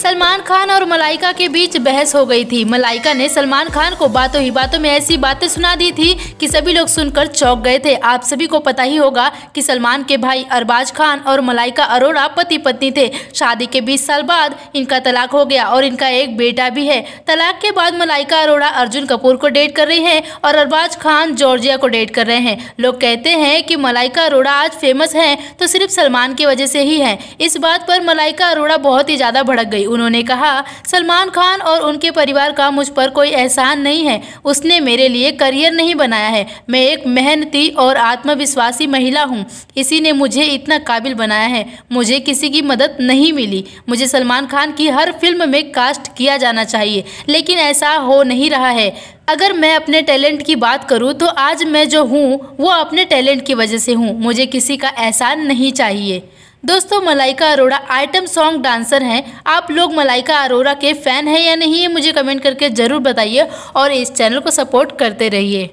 सलमान खान और मलाइका के बीच बहस हो गई थी मलाइका ने सलमान खान को बातों ही बातों में ऐसी बातें सुना दी थी कि सभी लोग सुनकर चौंक गए थे आप सभी को पता ही होगा कि सलमान के भाई अरबाज खान और मलाइका अरोड़ा पति पत्नी थे शादी के बीस साल बाद इनका तलाक हो गया और इनका एक बेटा भी है तलाक के बाद मलाइका अरोड़ा अर्जुन कपूर को डेट कर रही है और अरबाज खान जॉर्जिया को डेट कर रहे हैं लोग कहते हैं कि मलाइका अरोड़ा आज फेमस हैं तो सिर्फ सलमान की वजह से ही है इस बात पर मलाइका अरोड़ा बहुत ही ज़्यादा भड़क गई उन्होंने कहा सलमान खान और उनके परिवार का मुझ पर कोई एहसान नहीं है उसने मेरे लिए करियर नहीं बनाया है मैं एक मेहनती और आत्मविश्वासी महिला हूँ इसी ने मुझे इतना काबिल बनाया है मुझे किसी की मदद नहीं मिली मुझे सलमान खान की हर फिल्म में कास्ट किया जाना चाहिए लेकिन ऐसा हो नहीं रहा है अगर मैं अपने टैलेंट की बात करूँ तो आज मैं जो हूँ वो अपने टैलेंट की वजह से हूँ मुझे किसी का एहसान नहीं चाहिए दोस्तों Malaika Arora item song dancer हैं आप लोग मलाइका अरोड़ा के फ़ैन हैं या नहीं ये मुझे कमेंट करके ज़रूर बताइए और इस चैनल को सपोर्ट करते रहिए